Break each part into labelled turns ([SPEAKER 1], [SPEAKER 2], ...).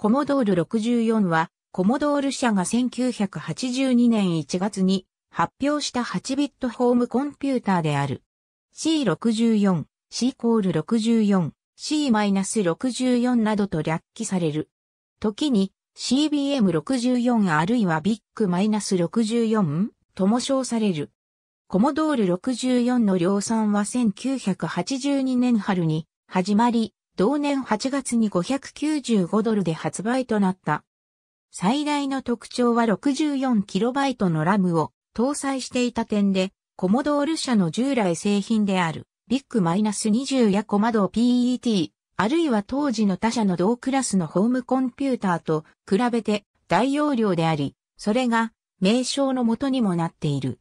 [SPEAKER 1] コモドール64は、コモドール社が1982年1月に発表した8ビットホームコンピューターである。C64、C コール64、C-64 などと略記される。時に CBM64 あるいはビッグ -64 とも称される。コモドール64の量産は1982年春に始まり、同年8月に595ドルで発売となった。最大の特徴は 64KB のラムを搭載していた点で、コモドール社の従来製品である、ビッグ -20 やコマド PET、あるいは当時の他社の同クラスのホームコンピューターと比べて大容量であり、それが名称のもとにもなっている。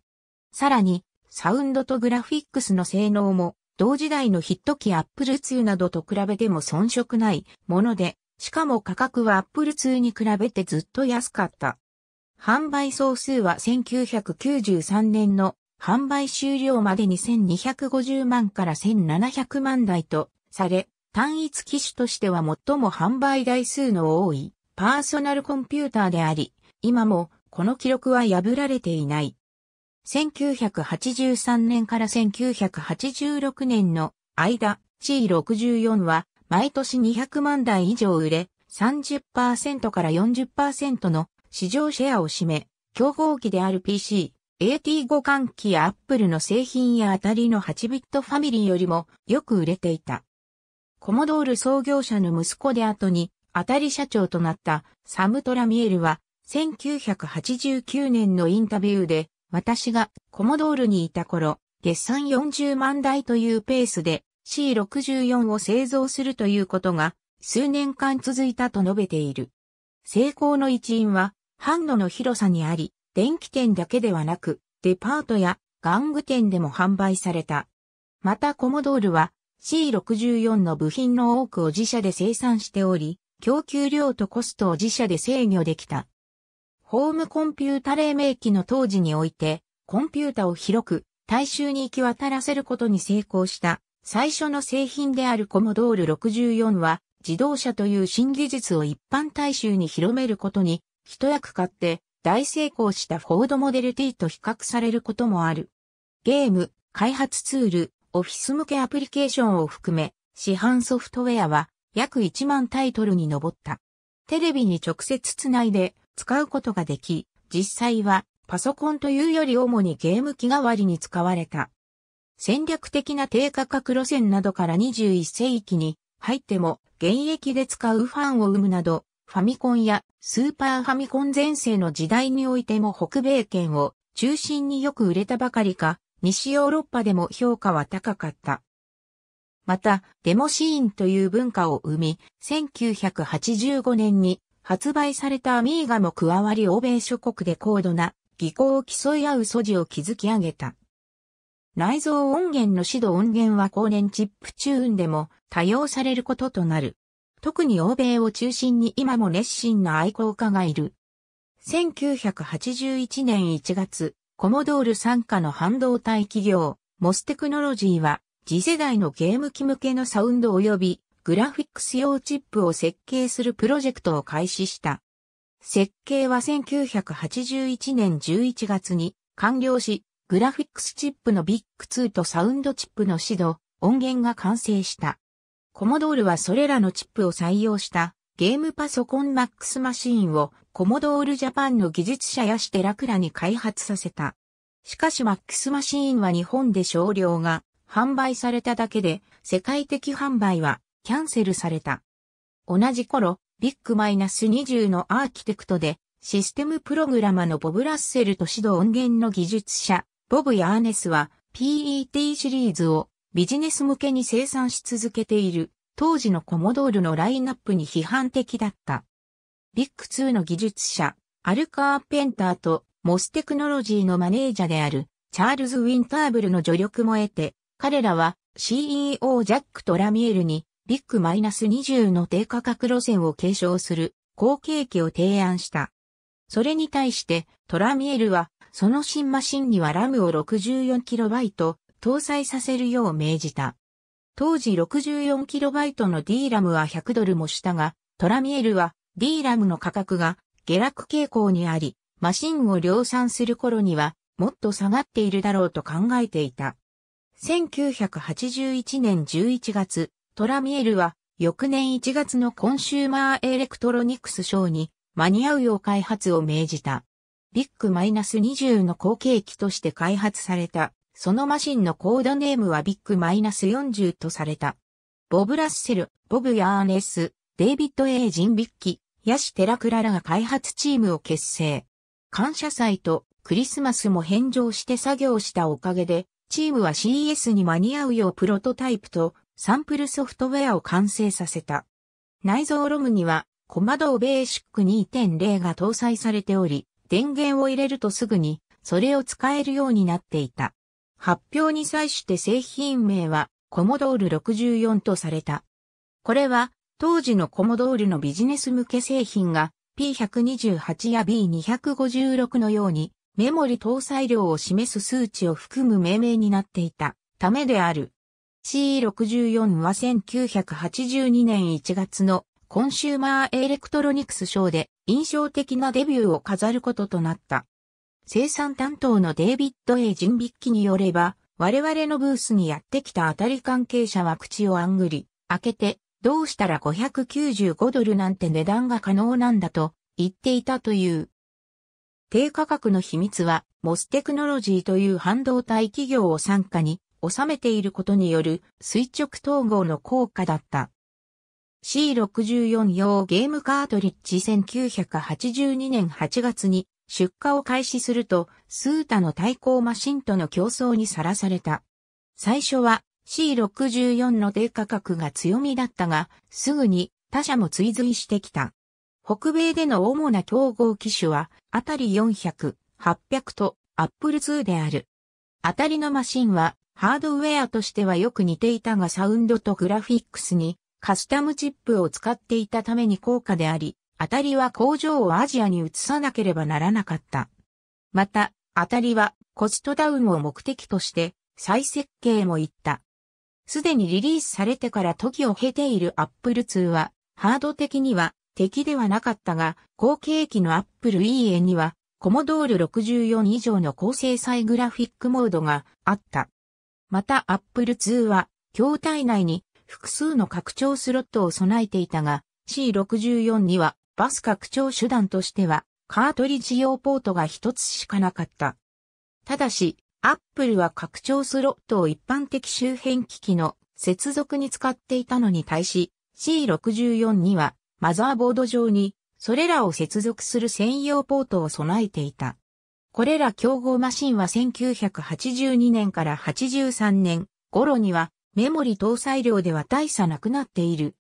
[SPEAKER 1] さらに、サウンドとグラフィックスの性能も同時代のヒット機アップル2などと比べても遜色ないもので、しかも価格はアップル2に比べてずっと安かった。販売総数は1993年の販売終了までに1 2 5 0万から1700万台とされ、単一機種としては最も販売台数の多いパーソナルコンピューターであり、今もこの記録は破られていない。1983年から1986年の間、C64 は毎年200万台以上売れ、30%から40%の市場シェアを占め、競合機である PC、AT 互換機や Apple の製品や当たりの8ビットファミリーよりもよく売れていた。コモドール創業者の息子で後に、当たり社長となったサムトラミエルは、1989年のインタビューで、私がコモドールにいた頃、月産40万台というペースで C64 を製造するということが数年間続いたと述べている。成功の一因は、販路の広さにあり、電気店だけではなく、デパートや玩具店でも販売された。またコモドールは C64 の部品の多くを自社で生産しており、供給量とコストを自社で制御できた。ホームコンピュータ黎明期の当時において、コンピュータを広く大衆に行き渡らせることに成功した最初の製品であるコモドール64は自動車という新技術を一般大衆に広めることに一役買って大成功したフォードモデル T と比較されることもある。ゲーム、開発ツール、オフィス向けアプリケーションを含め市販ソフトウェアは約1万タイトルに上った。テレビに直接つないで使うことができ、実際はパソコンというより主にゲーム機代わりに使われた。戦略的な低価格路線などから21世紀に入っても現役で使うファンを生むなど、ファミコンやスーパーファミコン前世の時代においても北米圏を中心によく売れたばかりか、西ヨーロッパでも評価は高かった。また、デモシーンという文化を生み、1985年に発売されたアミーガも加わり欧米諸国で高度な技巧を競い合う素地を築き上げた。内蔵音源の指導音源は後年チップチューンでも多用されることとなる。特に欧米を中心に今も熱心な愛好家がいる。1981年1月、コモドール傘下の半導体企業、モステクノロジーは、次世代のゲーム機向けのサウンド及びグラフィックス用チップを設計するプロジェクトを開始した。設計は1981年11月に完了し、グラフィックスチップのビッグ2とサウンドチップの指導、音源が完成した。コモドールはそれらのチップを採用したゲームパソコン MAX マシーンをコモドールジャパンの技術者やしてラクラに開発させた。しかし MAX マシーンは日本で少量が販売されただけで世界的販売はキャンセルされた。同じ頃、ビッグマイナス20のアーキテクトで、システムプログラマのボブ・ラッセルと指導音源の技術者、ボブ・ヤーネスは PET シリーズをビジネス向けに生産し続けている当時のコモドールのラインナップに批判的だった。ビッグ2の技術者、アルカーペンターとモステクノロジーのマネージャーであるチャールズ・ウィンターブルの助力も得て、彼らは CEO ジャック・トラミエルにビッグマイナス20の低価格路線を継承する後継機を提案した。それに対して、トラミエルは、その新マシンにはラムを 64KB 搭載させるよう命じた。当時 64KB の D ラムは100ドルもしたが、トラミエルは D ラムの価格が下落傾向にあり、マシンを量産する頃にはもっと下がっているだろうと考えていた。1981年11月、トラミエルは翌年1月のコンシューマーエレクトロニクスショーに間に合うよう開発を命じた。ビッグマイナス20の後継機として開発された。そのマシンのコードネームはビッグマイナス40とされた。ボブ・ラッセル、ボブ・ヤーネス、デイビッド・エイジン・ビッキ、ヤシ・テラクラらが開発チームを結成。感謝祭とクリスマスも返上して作業したおかげで、チームは CS に間に合うようプロトタイプとサンプルソフトウェアを完成させた。内蔵ロムには、コマドーベーシック2.0が搭載されており、電源を入れるとすぐに、それを使えるようになっていた。発表に際して製品名は、コモドール64とされた。これは、当時のコモドールのビジネス向け製品が、P128 や B256 のように、メモリ搭載量を示す数値を含む命名になっていたためである。C64 は1982年1月のコンシューマーエレクトロニクスショーで印象的なデビューを飾ることとなった。生産担当のデイビッド・エイジンビッキによれば、我々のブースにやってきた当たり関係者は口をあんぐり、開けて、どうしたら595ドルなんて値段が可能なんだと言っていたという。低価格の秘密は、モステクノロジーという半導体企業を傘下に、収めていることによる垂直統合の効果だった。C64 用ゲームカートリッジ1982年8月に出荷を開始すると、スータの対抗マシンとの競争にさらされた。最初は C64 の低価格が強みだったが、すぐに他社も追随してきた。北米での主な競合機種は、あたり400、800とアップル2である。当たりのマシンは、ハードウェアとしてはよく似ていたがサウンドとグラフィックスにカスタムチップを使っていたために高価であり、当たりは工場をアジアに移さなければならなかった。また、当たりはコストダウンを目的として再設計も行った。すでにリリースされてから時を経ているアップル2は、ハード的には敵ではなかったが、後継機のアップル EA にはコモドール64以上の高精細グラフィックモードがあった。また Apple II は、筐体内に複数の拡張スロットを備えていたが、C64 にはバス拡張手段としては、カートリッジ用ポートが一つしかなかった。ただし、Apple は拡張スロットを一般的周辺機器の接続に使っていたのに対し、C64 にはマザーボード上にそれらを接続する専用ポートを備えていた。これら競合マシンは1982年から83年頃にはメモリ搭載量では大差なくなっている。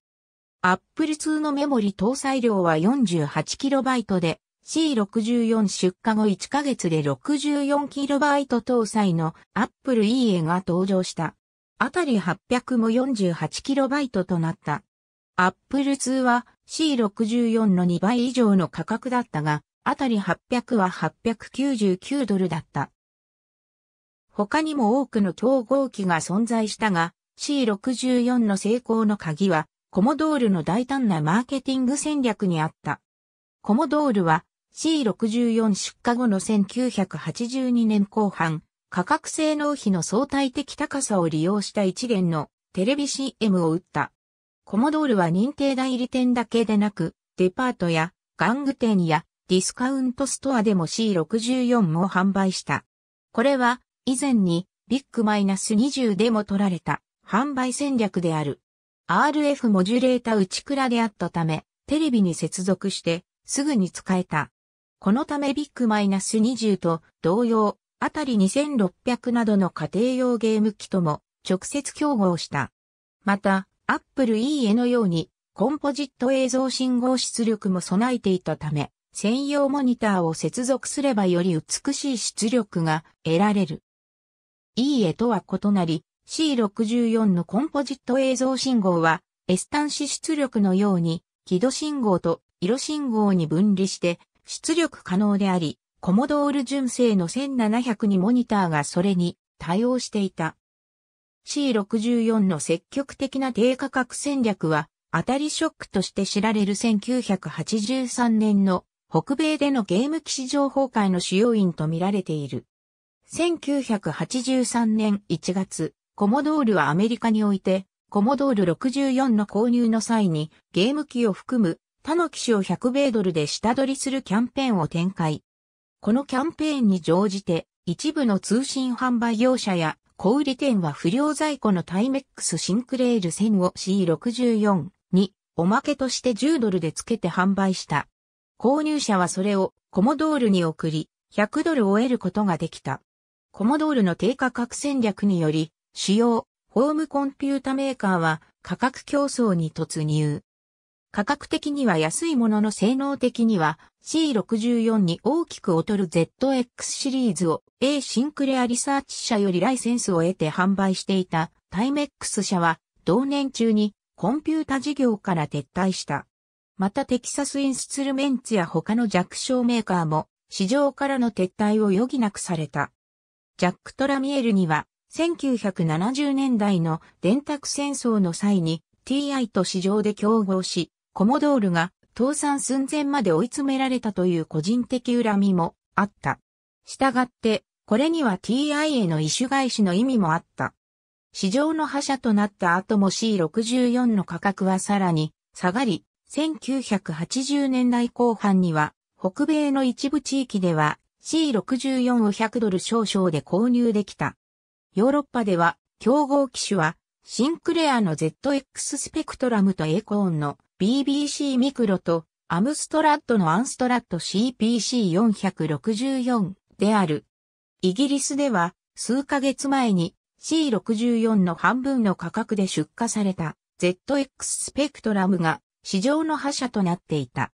[SPEAKER 1] Apple のメモリ搭載量は 48KB で C64 出荷後1ヶ月で 64KB 搭載の Apple EA が登場した。あたり800も 48KB となった。Apple は C64 の2倍以上の価格だったが、あたり800は899ドルだった。他にも多くの競合機が存在したが、C64 の成功の鍵は、コモドールの大胆なマーケティング戦略にあった。コモドールは C64 出荷後の1982年後半、価格性能比の相対的高さを利用した一連のテレビ CM を打った。コモドールは認定代理店だけでなく、デパートや玩具店やディスカウントストアでも C64 も販売した。これは以前にビッグマイナス20でも取られた販売戦略である。RF モジュレータ内蔵であったため、テレビに接続してすぐに使えた。このためビッグマイナス20と同様、あたり2600などの家庭用ゲーム機とも直接競合した。また、アップル EA のようにコンポジット映像信号出力も備えていたため、専用モニターを接続すればより美しい出力が得られる。EA とは異なり、C64 のコンポジット映像信号は、S 端子出力のように、輝度信号と色信号に分離して出力可能であり、コモドール純正の1700にモニターがそれに対応していた。C64 の積極的な低価格戦略は、当たりショックとして知られる1983年の北米でのゲーム機市場崩壊の主要因と見られている。1983年1月、コモドールはアメリカにおいて、コモドール64の購入の際にゲーム機を含む他の機種を100米ドルで下取りするキャンペーンを展開。このキャンペーンに乗じて一部の通信販売業者や小売店は不良在庫のタイメックスシンクレール1000を C64 におまけとして10ドルで付けて販売した。購入者はそれをコモドールに送り、100ドルを得ることができた。コモドールの低価格戦略により、主要、ホームコンピュータメーカーは価格競争に突入。価格的には安いものの性能的には C64 に大きく劣る ZX シリーズを A シンクレアリサーチ社よりライセンスを得て販売していたタイメックス社は同年中にコンピュータ事業から撤退した。またテキサスインスツルメンツや他の弱小メーカーも市場からの撤退を余儀なくされた。ジャック・トラミエルには1970年代の電卓戦争の際に TI と市場で競合し、コモドールが倒産寸前まで追い詰められたという個人的恨みもあった。したがって、これには TI への異種返しの意味もあった。市場の覇者となった後も C64 の価格はさらに下がり、1980年代後半には北米の一部地域では C64 を100ドル少々で購入できた。ヨーロッパでは競合機種はシンクレアの ZX スペクトラムとエコーンの BBC ミクロとアムストラッドのアンストラッド CPC464 である。イギリスでは数ヶ月前に C64 の半分の価格で出荷された ZX スペクトラムが市場の覇者となっていた。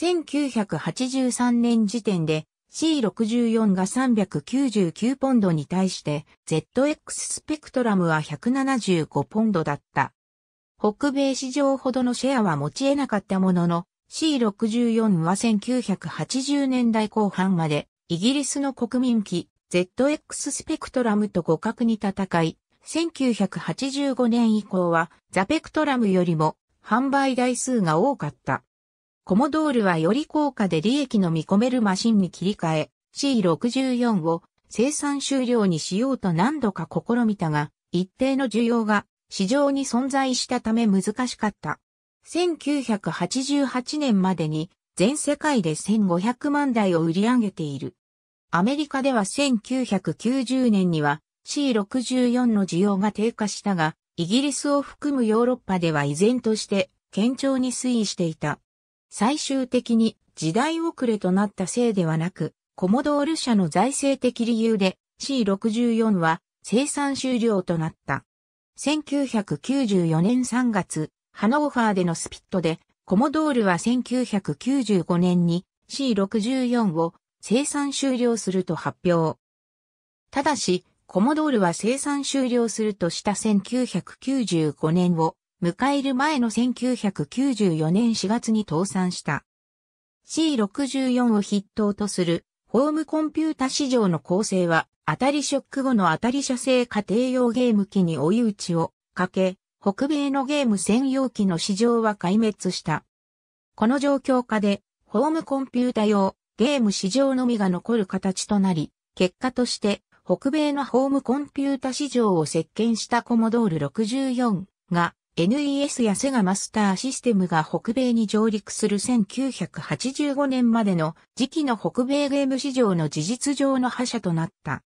[SPEAKER 1] 1983年時点で C64 が399ポンドに対して ZX スペクトラムは175ポンドだった。北米市場ほどのシェアは持ち得なかったものの、C64 は1980年代後半まで、イギリスの国民機、ZX スペクトラムと互角に戦い、1985年以降は、ザペクトラムよりも、販売台数が多かった。コモドールはより高価で利益の見込めるマシンに切り替え、C64 を生産終了にしようと何度か試みたが、一定の需要が市場に存在したため難しかった。1988年までに全世界で1500万台を売り上げている。アメリカでは1990年には C64 の需要が低下したが、イギリスを含むヨーロッパでは依然として堅調に推移していた。最終的に時代遅れとなったせいではなく、コモドール社の財政的理由で C64 は生産終了となった。1994年3月、ハノーファーでのスピットで、コモドールは1995年に C64 を生産終了すると発表。ただし、コモドールは生産終了するとした1995年を迎える前の1994年4月に倒産した。C64 を筆頭とするホームコンピュータ市場の構成は当たりショック後の当たり射精家庭用ゲーム機に追い打ちをかけ、北米のゲーム専用機の市場は壊滅した。この状況下で、ホームコンピュータ用ゲーム市場のみが残る形となり、結果として、北米のホームコンピュータ市場を席巻したコモドール64が、NES やセガマスターシステムが北米に上陸する1985年までの時期の北米ゲーム市場の事実上の覇者となった。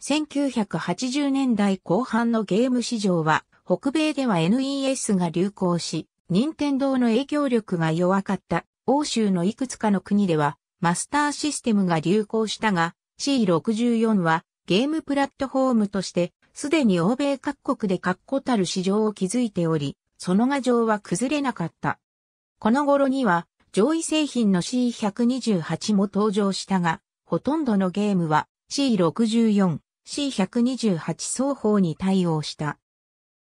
[SPEAKER 1] 1980年代後半のゲーム市場は、北米では NES が流行し、任天堂の影響力が弱かった欧州のいくつかの国では、マスターシステムが流行したが、C64 はゲームプラットフォームとして、すでに欧米各国で確固たる市場を築いており、その画像は崩れなかった。この頃には、上位製品の C128 も登場したが、ほとんどのゲームは C64、C128 双方に対応した。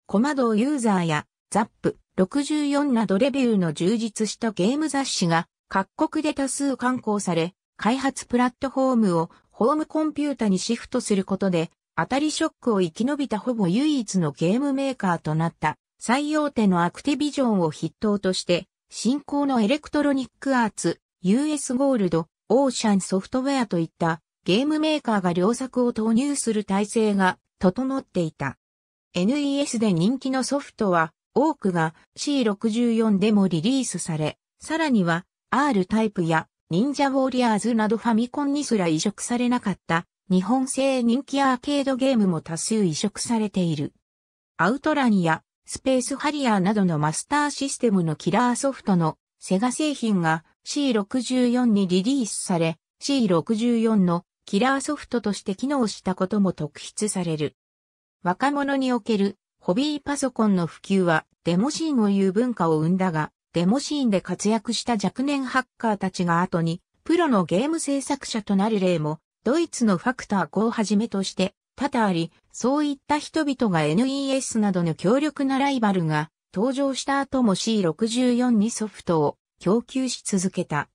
[SPEAKER 1] コマドユーザーやザップ64などレビューの充実したゲーム雑誌が各国で多数刊行され、開発プラットフォームをホームコンピュータにシフトすることで、当たりショックを生き延びたほぼ唯一のゲームメーカーとなった最大手のアクティビジョンを筆頭として、新興のエレクトロニックアーツ、US ゴールド、オーシャンソフトウェアといったゲームメーカーが良作を投入する体制が整っていた。NES で人気のソフトは多くが C64 でもリリースされ、さらには R タイプや忍者ウォリアーズなどファミコンにすら移植されなかった日本製人気アーケードゲームも多数移植されている。アウトランやスペースハリアーなどのマスターシステムのキラーソフトのセガ製品が C64 にリリースされ、C64 のキラーソフトとして機能したことも特筆される。若者におけるホビーパソコンの普及はデモシーンを言う文化を生んだが、デモシーンで活躍した若年ハッカーたちが後にプロのゲーム制作者となる例も、ドイツのファクター5をはじめとして多々あり、そういった人々が NES などの強力なライバルが登場した後も C64 にソフトを供給し続けた。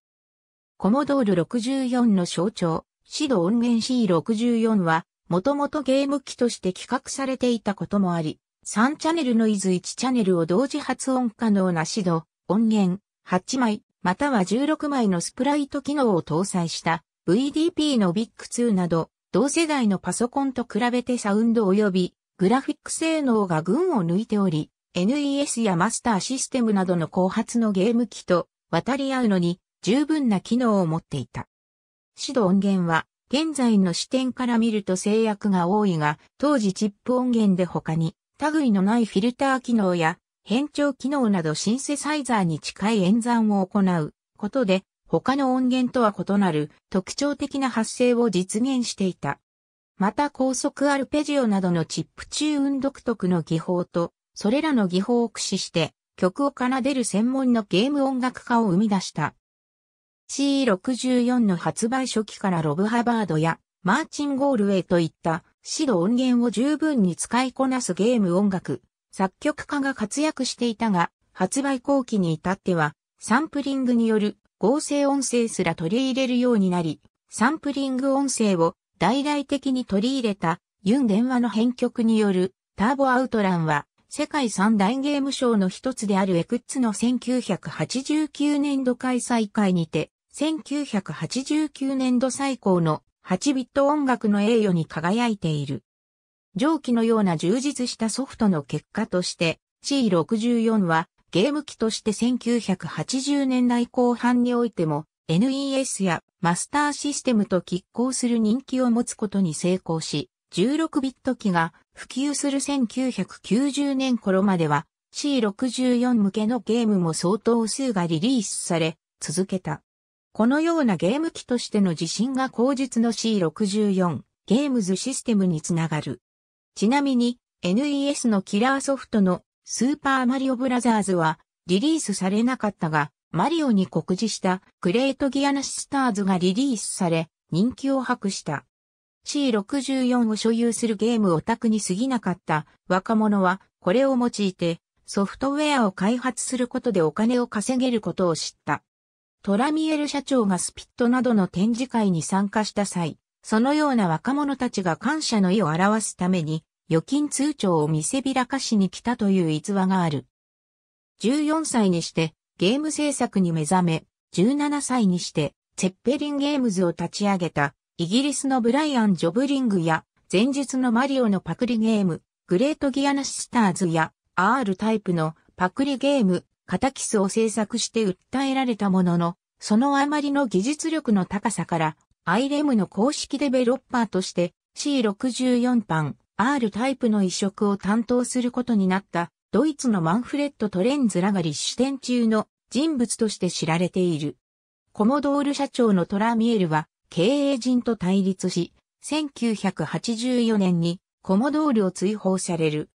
[SPEAKER 1] コモドール64の象徴、シド音源 C64 は、もともとゲーム機として企画されていたこともあり、3チャンネルのイズ1チャンネルを同時発音可能なシド、音源、8枚、または16枚のスプライト機能を搭載した VDP のビ i c 2など、同世代のパソコンと比べてサウンド及びグラフィック性能が群を抜いており、NES やマスターシステムなどの後発のゲーム機と渡り合うのに十分な機能を持っていた。指導音源は、現在の視点から見ると制約が多いが、当時チップ音源で他に、類のないフィルター機能や、変調機能などシンセサイザーに近い演算を行うことで、他の音源とは異なる特徴的な発声を実現していた。また高速アルペジオなどのチップチューン独特の技法と、それらの技法を駆使して曲を奏でる専門のゲーム音楽家を生み出した。C64 の発売初期からロブ・ハバードやマーチン・ゴールウェイといった指導音源を十分に使いこなすゲーム音楽、作曲家が活躍していたが、発売後期に至っては、サンプリングによる合成音声すら取り入れるようになり、サンプリング音声を大々的に取り入れたユン電話の編曲によるターボアウトランは世界三大ゲーム賞の一つであるエクッツの1989年度開催会にて1989年度最高の8ビット音楽の栄誉に輝いている。上記のような充実したソフトの結果として C64 はゲーム機として1980年代後半においても NES やマスターシステムと拮抗する人気を持つことに成功し、16ビット機が普及する1990年頃までは C64 向けのゲームも相当数がリリースされ続けた。このようなゲーム機としての自信が後述の C64 ゲームズシステムにつながる。ちなみに NES のキラーソフトのスーパーマリオブラザーズはリリースされなかったが、マリオに告示したグレートギアナシスターズがリリースされ、人気を博した。C64 を所有するゲームオタクに過ぎなかった若者はこれを用いてソフトウェアを開発することでお金を稼げることを知った。トラミエル社長がスピットなどの展示会に参加した際、そのような若者たちが感謝の意を表すために、預金通帳を見せびらかしに来たという逸話がある。14歳にしてゲーム制作に目覚め、17歳にしてチェッペリンゲームズを立ち上げたイギリスのブライアン・ジョブリングや前日のマリオのパクリゲーム、グレートギアナシスターズや R タイプのパクリゲームカタキスを制作して訴えられたものの、そのあまりの技術力の高さから、アイレムの公式デベロッパーとして C64 版 R タイプの移植を担当することになったドイツのマンフレッド・トレンズラガリ主典中の人物として知られている。コモドール社長のトラミエルは経営陣と対立し、1984年にコモドールを追放される。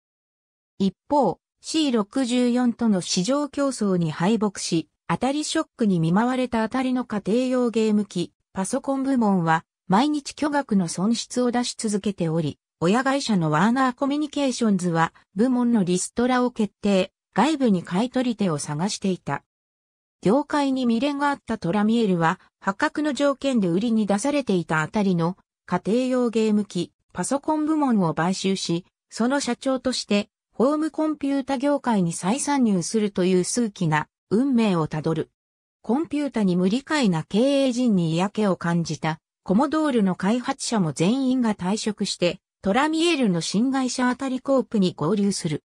[SPEAKER 1] 一方、C64 との市場競争に敗北し、当たりショックに見舞われた当たりの家庭用ゲーム機、パソコン部門は毎日巨額の損失を出し続けており、親会社のワーナーコミュニケーションズは部門のリストラを決定、外部に買い取り手を探していた。業界に未練があったトラミエルは破格の条件で売りに出されていた当たりの家庭用ゲーム機、パソコン部門を買収し、その社長としてホームコンピュータ業界に再参入するという数奇な運命をたどる。コンピュータに無理解な経営陣に嫌気を感じた、コモドールの開発者も全員が退職して、トラミエールの新会社あたりコープに合流する。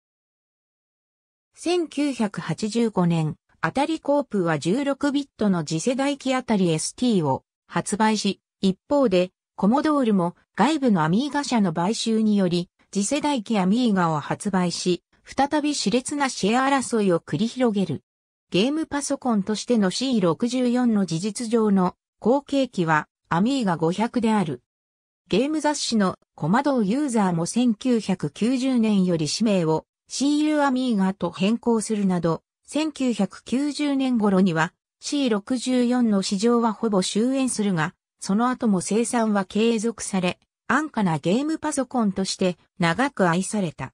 [SPEAKER 1] 1985年、あたりコープは16ビットの次世代機あたり ST を発売し、一方で、コモドールも外部のアミーガ社の買収により、次世代機アミーガを発売し、再び熾烈なシェア争いを繰り広げる。ゲームパソコンとしての C64 の事実上の後継機はアミーガ500である。ゲーム雑誌のコマドユーザーも1990年より氏名を CU アミーガと変更するなど、1990年頃には C64 の市場はほぼ終焉するが、その後も生産は継続され、安価なゲームパソコンとして長く愛された。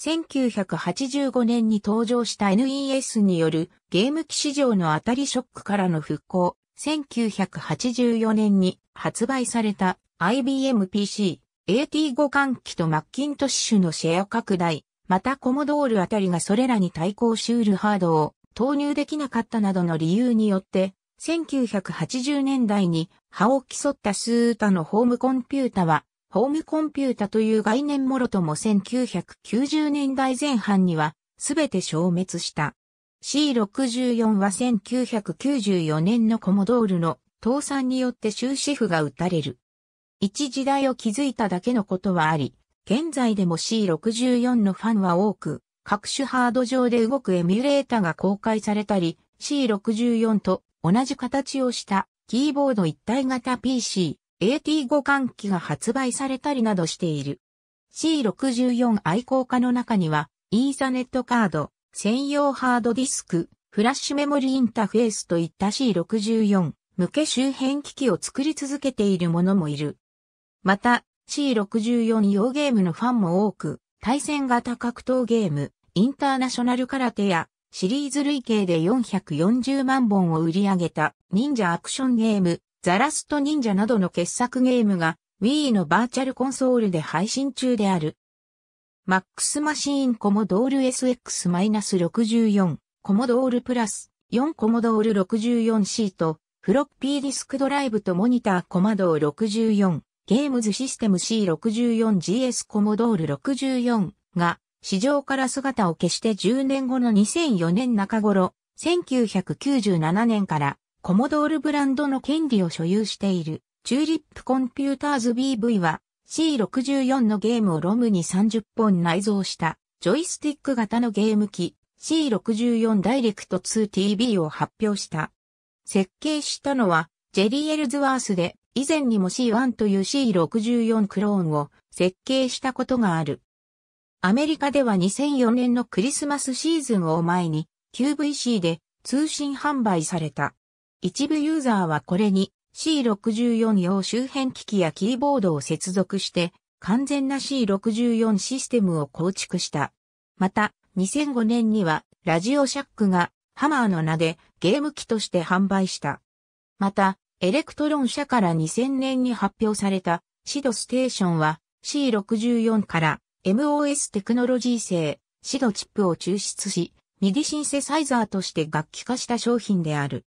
[SPEAKER 1] 1985年に登場した NES によるゲーム機市場の当たりショックからの復興、1984年に発売された IBM PC、AT5 換機とマッキントッシュのシェア拡大、またコモドールあたりがそれらに対抗しうるハードを投入できなかったなどの理由によって1980年代に歯を競ったスータのホームコンピュータは、ホームコンピュータという概念もろとも1990年代前半にはすべて消滅した。C64 は1994年のコモドールの倒産によって終止符が打たれる。一時代を築いただけのことはあり、現在でも C64 のファンは多く、各種ハード上で動くエミュレータが公開されたり、C64 と同じ形をしたキーボード一体型 PC、AT 互換機が発売されたりなどしている。C64 愛好家の中には、イーサネットカード、専用ハードディスク、フラッシュメモリインターフェースといった C64 向け周辺機器を作り続けている者もいる。また、C64 用ゲームのファンも多く、対戦型格闘ゲーム、インターナショナル空手やシリーズ累計で440万本を売り上げた忍者アクションゲーム、ザラスト忍者などの傑作ゲームが Wii のバーチャルコンソールで配信中である。マックスマシーンコモドール SX-64、コモドールプラス、4コモドール 64C と、フロッピーディスクドライブとモニターコマドー64、ゲームズシステム C64GS コモドール64が市場から姿を消して10年後の2004年中頃、1997年からコモドールブランドの権利を所有しているチューリップコンピューターズ BV は C64 のゲームをロムに30本内蔵したジョイスティック型のゲーム機 C64 ダイレクト 2TV を発表した。設計したのはジェリー・エルズワースで以前にも C1 という C64 クローンを設計したことがあるアメリカでは2004年のクリスマスシーズンを前に QVC で通信販売された。一部ユーザーはこれに C64 用周辺機器やキーボードを接続して完全な C64 システムを構築した。また、2005年にはラジオシャックがハマーの名でゲーム機として販売した。また、エレクトロン社から2000年に発表されたシドステーションは C64 から MOS テクノロジー製、シドチップを抽出し、ミディシンセサイザーとして楽器化した商品である。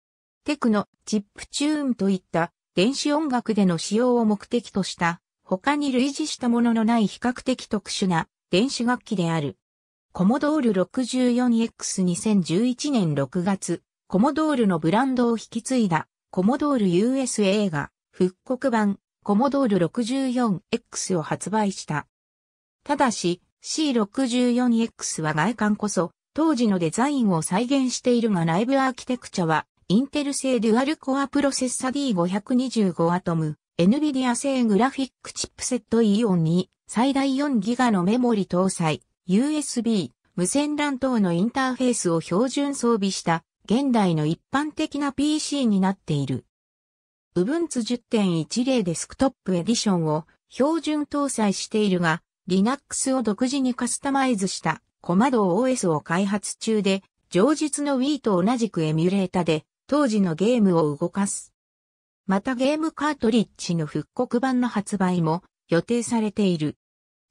[SPEAKER 1] テクノ、チップチューンといった電子音楽での使用を目的とした他に類似したもののない比較的特殊な電子楽器である。コモドール 64X2011 年6月、コモドールのブランドを引き継いだコモドール US a が復刻版コモドール 64X を発売した。ただし、C64X は外観こそ、当時のデザインを再現しているが内部アーキテクチャは、インテル製デュアルコアプロセッサ D525 アトム、NVIDIA 製グラフィックチップセットイオンに最大 4GB のメモリ搭載、USB、無線 LAN 等のインターフェースを標準装備した現代の一般的な PC になっている。Ubuntu 10.10デスクトップエディションを標準搭載しているが、Linux を独自にカスタマイズしたコマド OS を開発中で、上述の Wii と同じくエミュレータで当時のゲームを動かす。またゲームカートリッジの復刻版の発売も予定されている。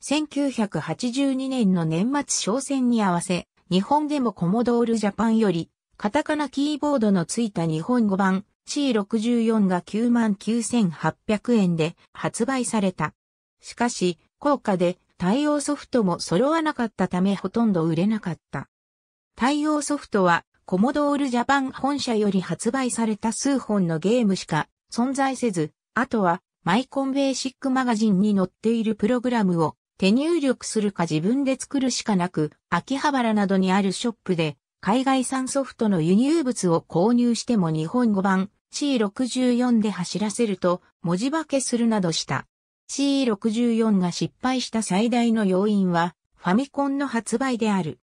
[SPEAKER 1] 1982年の年末商戦に合わせ、日本でもコモドールジャパンより、カタカナキーボードのついた日本語版 C64 が99,800円で発売された。しかし、高価で対応ソフトも揃わなかったためほとんど売れなかった。対応ソフトは、コモドールジャパン本社より発売された数本のゲームしか存在せず、あとは、マイコンベーシックマガジンに載っているプログラムを手入力するか自分で作るしかなく、秋葉原などにあるショップで、海外産ソフトの輸入物を購入しても日本語版 C64 で走らせると文字化けするなどした。CE64 が失敗した最大の要因は、ファミコンの発売である。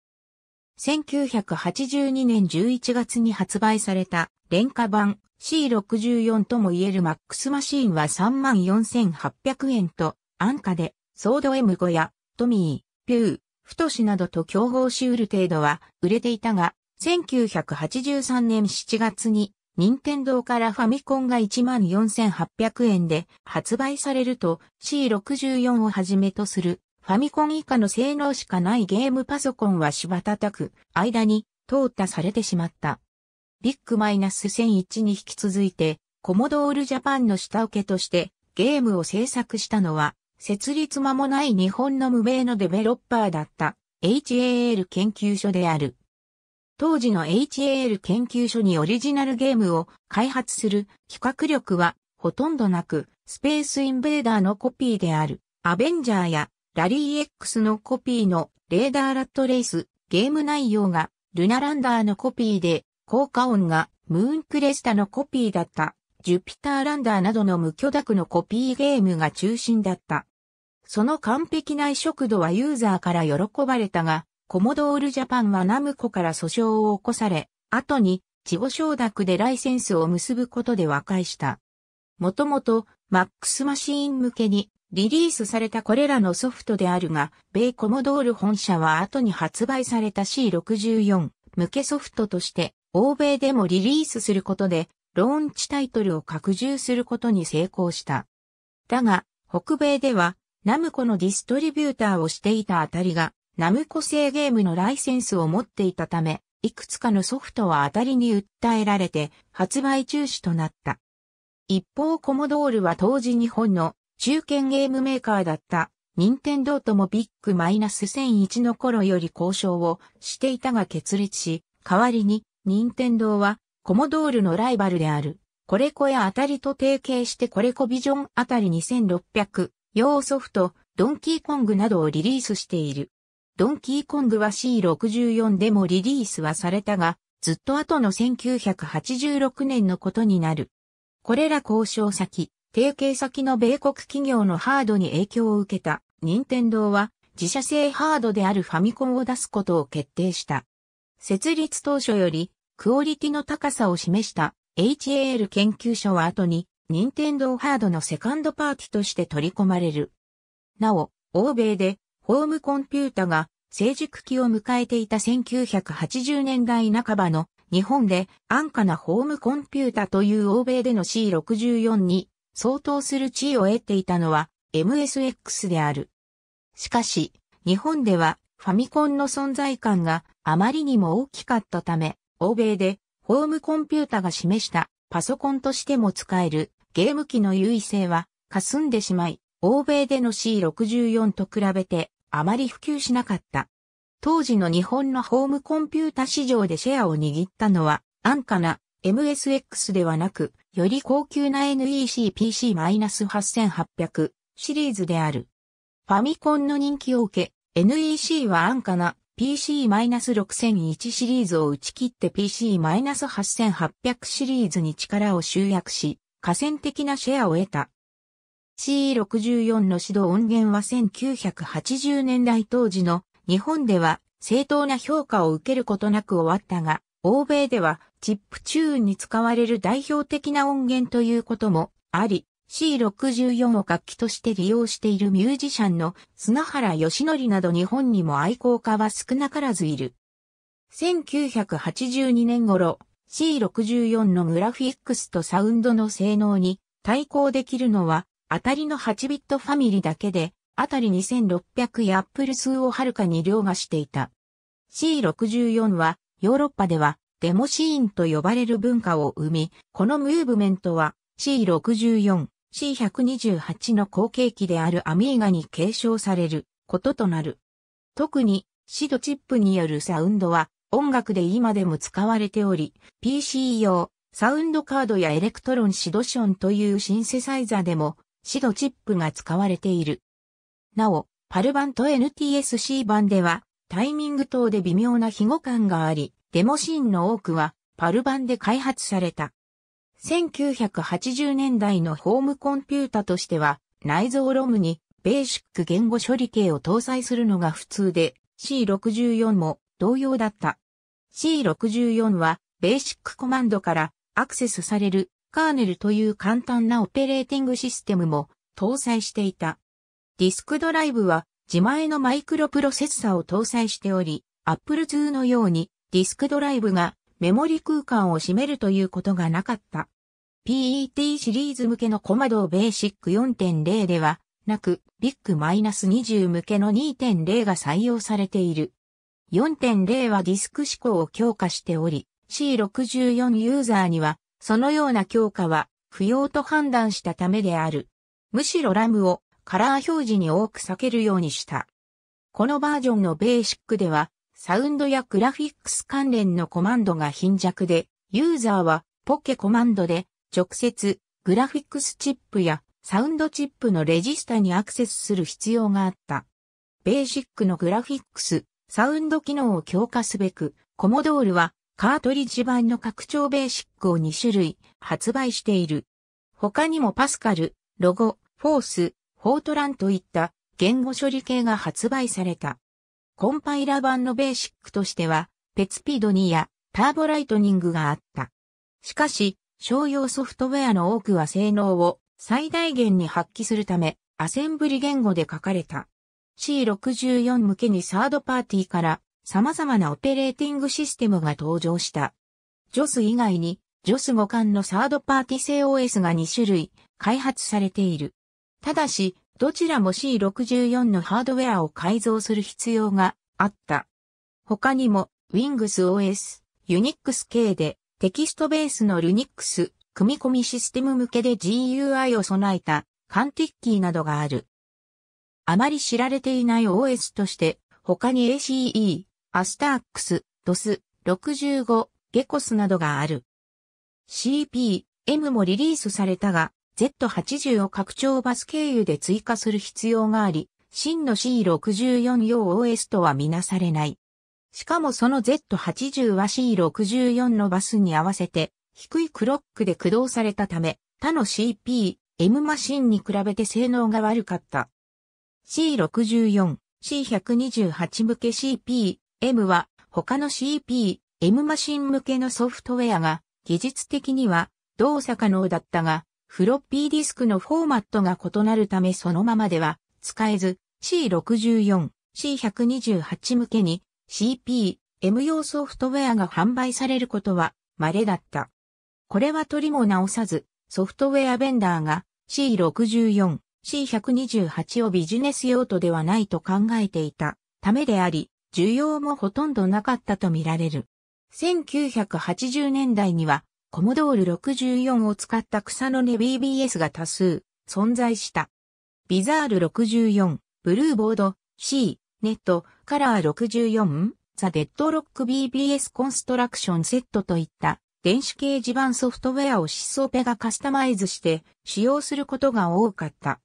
[SPEAKER 1] 1982年11月に発売された、廉価版 C64 ともいえるマックスマシーンは34,800円と、安価で、ソード M5 や、トミー、ピュー、フトシなどと競合しうる程度は売れていたが、1983年7月に任天堂からファミコンが14,800円で発売されると C64 をはじめとするファミコン以下の性能しかないゲームパソコンは柴叩く間に淘汰されてしまった。ビッグマイナス1001に引き続いてコモドールジャパンの下請けとしてゲームを制作したのは設立間もない日本の無名のデベロッパーだった HAL 研究所である。当時の HAL 研究所にオリジナルゲームを開発する企画力はほとんどなく、スペースインベーダーのコピーであるアベンジャーやラリー X のコピーのレーダーラットレースゲーム内容がルナランダーのコピーで効果音がムーンクレスタのコピーだったジュピターランダーなどの無許諾のコピーゲームが中心だった。その完璧な移植度はユーザーから喜ばれたが、コモドールジャパンはナムコから訴訟を起こされ、後に、地方承諾でライセンスを結ぶことで和解した。もともと、マックスマシーン向けにリリースされたこれらのソフトであるが、米コモドール本社は後に発売された C64 向けソフトとして、欧米でもリリースすることで、ローンチタイトルを拡充することに成功した。だが、北米では、ナムコのディストリビューターをしていたあたりが、ナムコ製ゲームのライセンスを持っていたため、いくつかのソフトは当たりに訴えられて発売中止となった。一方コモドールは当時日本の中堅ゲームメーカーだった任天堂ともビッグマイナス1001の頃より交渉をしていたが決裂し、代わりに任天堂はコモドールのライバルであるコレコやアタリと提携してコレコビジョンあたり2600用ソフトドンキーコングなどをリリースしている。ドンキーコングは C64 でもリリースはされたが、ずっと後の1986年のことになる。これら交渉先、提携先の米国企業のハードに影響を受けた、任天堂は自社製ハードであるファミコンを出すことを決定した。設立当初より、クオリティの高さを示した HAL 研究所は後に、任天堂ハードのセカンドパーティとして取り込まれる。なお、欧米でホームコンピュータが成熟期を迎えていた1980年代半ばの日本で安価なホームコンピュータという欧米での C64 に相当する地位を得ていたのは MSX である。しかし、日本ではファミコンの存在感があまりにも大きかったため、欧米でホームコンピュータが示したパソコンとしても使えるゲーム機の優位性は霞んでしまい、欧米での C64 と比べてあまり普及しなかった。当時の日本のホームコンピュータ市場でシェアを握ったのは、安価な MSX ではなく、より高級な NEC-PC-8800 シリーズである。ファミコンの人気を受け、NEC は安価な PC-6001 シリーズを打ち切って PC-8800 シリーズに力を集約し、河川的なシェアを得た。C64 の指導音源は1980年代当時の日本では正当な評価を受けることなく終わったが、欧米ではチップチューンに使われる代表的な音源ということもあり、C64 を楽器として利用しているミュージシャンの砂原義則など日本にも愛好家は少なからずいる。1982年頃、C64 のグラフィックスとサウンドの性能に対抗できるのは当たりの8ビットファミリーだけで、あたり2600アップル数をはるかに凌駕していた。C64 は、ヨーロッパでは、デモシーンと呼ばれる文化を生み、このムーブメントは、C64、C128 の後継機であるアミーガに継承されることとなる。特に、シドチップによるサウンドは、音楽で今でも使われており、PC 用、サウンドカードやエレクトロンシドションというシンセサイザーでもシドチップが使われている。なお、パル版と NTSC 版では、タイミング等で微妙な非語感があり、デモシーンの多くは、パル版で開発された。1980年代のホームコンピュータとしては、内蔵ロムに、ベーシック言語処理系を搭載するのが普通で、C64 も同様だった。C64 は、ベーシックコマンドからアクセスされるカーネルという簡単なオペレーティングシステムも搭載していた。ディスクドライブは自前のマイクロプロセッサを搭載しており、Apple II のようにディスクドライブがメモリ空間を占めるということがなかった。PET シリーズ向けのコマドーベーシック4.0ではなく、ビッグマイナス -20 向けの2.0が採用されている。4.0はディスク指向を強化しており、C64 ユーザーにはそのような強化は不要と判断したためである。むしろラムをカラー表示に多く避けるようにした。このバージョンのベーシックでは、サウンドやグラフィックス関連のコマンドが貧弱で、ユーザーはポケコマンドで直接グラフィックスチップやサウンドチップのレジスタにアクセスする必要があった。ベーシックのグラフィックス、サウンド機能を強化すべく、コモドールはカートリッジ版の拡張ベーシックを2種類発売している。他にもパスカル、ロゴ、フォース、フォートランといった言語処理系が発売された。コンパイラ版のベーシックとしては、ペツピード2やターボライトニングがあった。しかし、商用ソフトウェアの多くは性能を最大限に発揮するため、アセンブリ言語で書かれた。C64 向けにサードパーティーから様々なオペレーティングシステムが登場した。JOS 以外に JOS 互換のサードパーティ製 OS が2種類開発されている。ただし、どちらも C64 のハードウェアを改造する必要があった。他にも WingsOS、Unix 系でテキストベースの Linux 組み込みシステム向けで GUI を備えたカンティッキーなどがある。あまり知られていない OS として他に ACE、アスターックス、ドス、65、ゲコスなどがある。CP、M もリリースされたが、Z80 を拡張バス経由で追加する必要があり、真の C64 用 OS とはみなされない。しかもその Z80 は C64 のバスに合わせて低いクロックで駆動されたため、他の CP、M マシンに比べて性能が悪かった。C64、C128 向け CP、M は他の CP、M マシン向けのソフトウェアが技術的には動作可能だったが、フロッピーディスクのフォーマットが異なるためそのままでは使えず C64、C128 向けに CP、M 用ソフトウェアが販売されることは稀だった。これは取りも直さず、ソフトウェアベンダーが C64、C128 をビジネス用途ではないと考えていたためであり、需要もほとんどなかったとみられる。1980年代には、コモドール64を使った草の根 BBS が多数存在した。ビザール64、ブルーボード、C、ネット、カラー64、ザ・デッドロック BBS コンストラクションセットといった電子掲示板ソフトウェアをシソペがカスタマイズして使用することが多かった。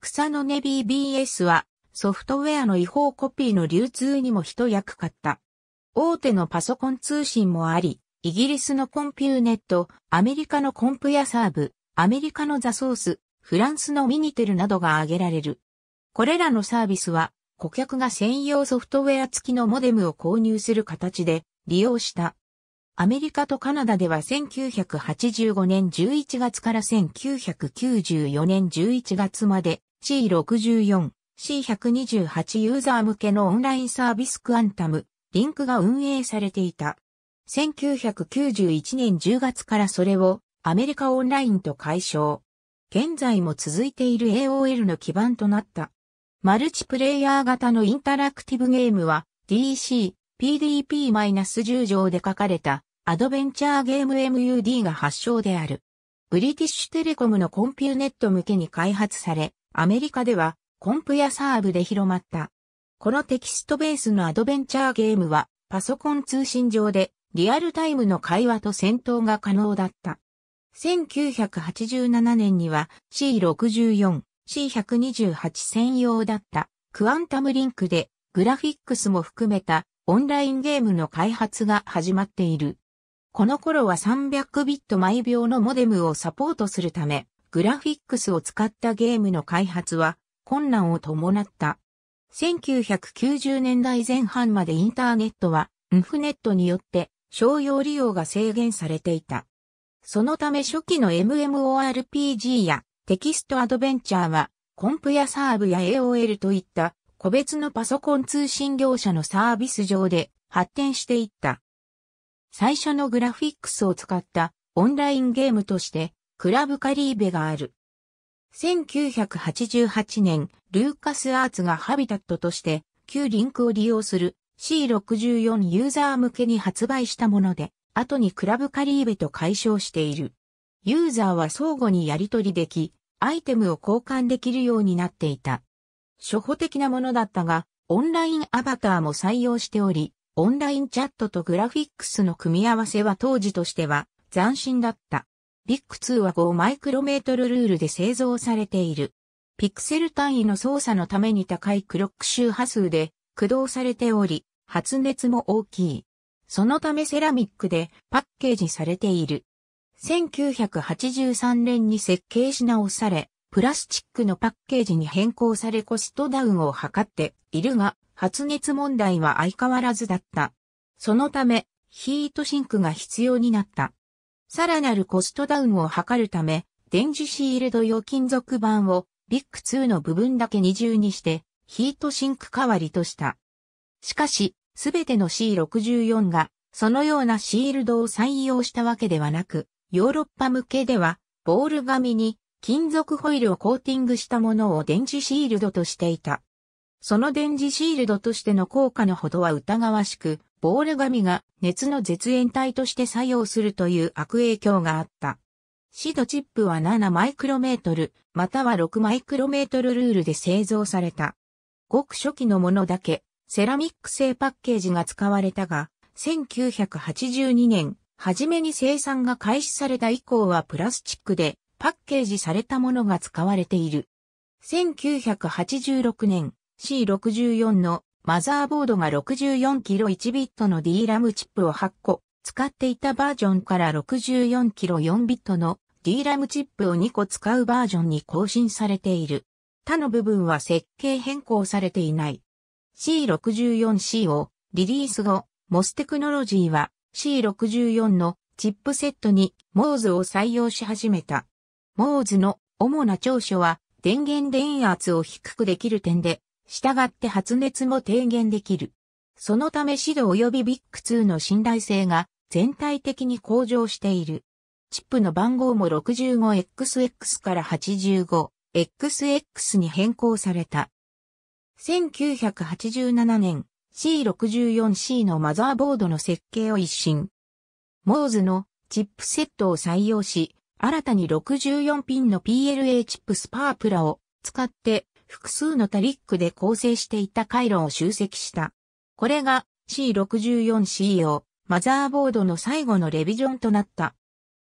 [SPEAKER 1] 草の根 BBS はソフトウェアの違法コピーの流通にも一役買った。大手のパソコン通信もあり、イギリスのコンピューネット、アメリカのコンプやサーブ、アメリカのザソース、フランスのミニテルなどが挙げられる。これらのサービスは、顧客が専用ソフトウェア付きのモデムを購入する形で利用した。アメリカとカナダでは1985年11月から1994年11月まで C64、C128 ユーザー向けのオンラインサービスクアンタム、リンクが運営されていた。1991年10月からそれをアメリカオンラインと解消。現在も続いている AOL の基盤となった。マルチプレイヤー型のインタラクティブゲームは DC、PDP-10 条で書かれたアドベンチャーゲーム MUD が発祥である。ブリティッシュテレコムのコンピューネット向けに開発され、アメリカではコンプやサーブで広まった。このテキストベースのアドベンチャーゲームは、パソコン通信上でリアルタイムの会話と戦闘が可能だった。1987年には C64、C128 専用だったクアンタムリンクでグラフィックスも含めたオンラインゲームの開発が始まっている。この頃は300ビット毎秒のモデムをサポートするため、グラフィックスを使ったゲームの開発は困難を伴った。1990年代前半までインターネットは、ンフネットによって商用利用が制限されていた。そのため初期の MMORPG やテキストアドベンチャーは、コンプやサーブや AOL といった個別のパソコン通信業者のサービス上で発展していった。最初のグラフィックスを使ったオンラインゲームとして、クラブカリーベがある。1988年、ルーカスアーツがハビタットとして、旧リンクを利用する C64 ユーザー向けに発売したもので、後にクラブカリーベと解消している。ユーザーは相互にやり取りでき、アイテムを交換できるようになっていた。初歩的なものだったが、オンラインアバターも採用しており、オンラインチャットとグラフィックスの組み合わせは当時としては斬新だった。ビッグ2は5マイクロメートルルールで製造されている。ピクセル単位の操作のために高いクロック周波数で駆動されており、発熱も大きい。そのためセラミックでパッケージされている。1983年に設計し直され、プラスチックのパッケージに変更されコストダウンを図っているが、発熱問題は相変わらずだった。そのため、ヒートシンクが必要になった。さらなるコストダウンを図るため、電磁シールド用金属板をビッグ2の部分だけ二重にして、ヒートシンク代わりとした。しかし、すべての C64 が、そのようなシールドを採用したわけではなく、ヨーロッパ向けでは、ボール紙に金属ホイールをコーティングしたものを電磁シールドとしていた。その電磁シールドとしての効果のほどは疑わしく、ボール紙が熱の絶縁体として作用するという悪影響があった。シドチップは7マイクロメートル、または6マイクロメートルルールで製造された。ごく初期のものだけ、セラミック製パッケージが使われたが、1982年、初めに生産が開始された以降はプラスチックでパッケージされたものが使われている。1986年 C64 のマザーボードが 64kg1 ビットの D ラムチップを8個使っていたバージョンから 64kg4 ビットの D ラムチップを2個使うバージョンに更新されている。他の部分は設計変更されていない。C64C をリリース後、モステクノロジーは C64 のチップセットにモーズを採用し始めた。モーズの主な長所は電源電圧を低くできる点で従って発熱も低減できる。そのためシド及びビッグ2の信頼性が全体的に向上している。チップの番号も 65XX から 85XX に変更された。1987年 C64C のマザーボードの設計を一新。モーズのチップセットを採用し、新たに64ピンの PLA チップスパープラを使って複数のタリックで構成していた回路を集積した。これが C64C をマザーボードの最後のレビジョンとなった。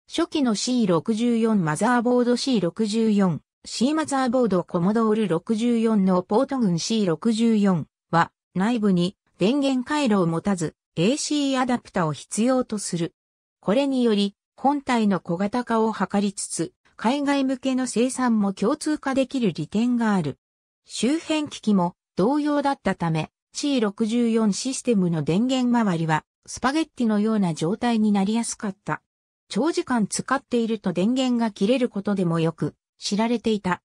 [SPEAKER 1] 初期の C64 マザーボード C64、C マザーボードコモドール64のポート群 C64 は内部に電源回路を持たず AC アダプタを必要とする。これにより本体の小型化を図りつつ海外向けの生産も共通化できる利点がある。周辺機器も同様だったため、C64 システムの電源周りはスパゲッティのような状態になりやすかった。長時間使っていると電源が切れることでもよく知られていた。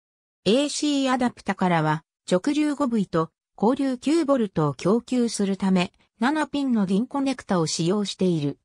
[SPEAKER 1] AC アダプタからは直流 5V と交流 9V を供給するため7ピンのディンコネクタを使用している。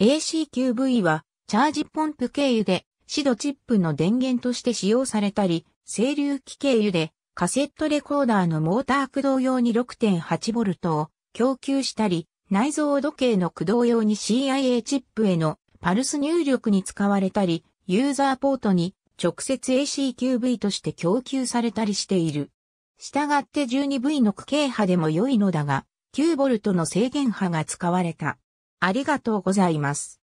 [SPEAKER 1] AC9V はチャージポンプ経由でシドチップの電源として使用されたり、整流器経由でカセットレコーダーのモーター駆動用に 6.8V を供給したり、内蔵時計の駆動用に CIA チップへのパルス入力に使われたり、ユーザーポートに直接 ACQV として供給されたりしている。したがって 12V の区形波でも良いのだが、9V の制限波が使われた。ありがとうございます。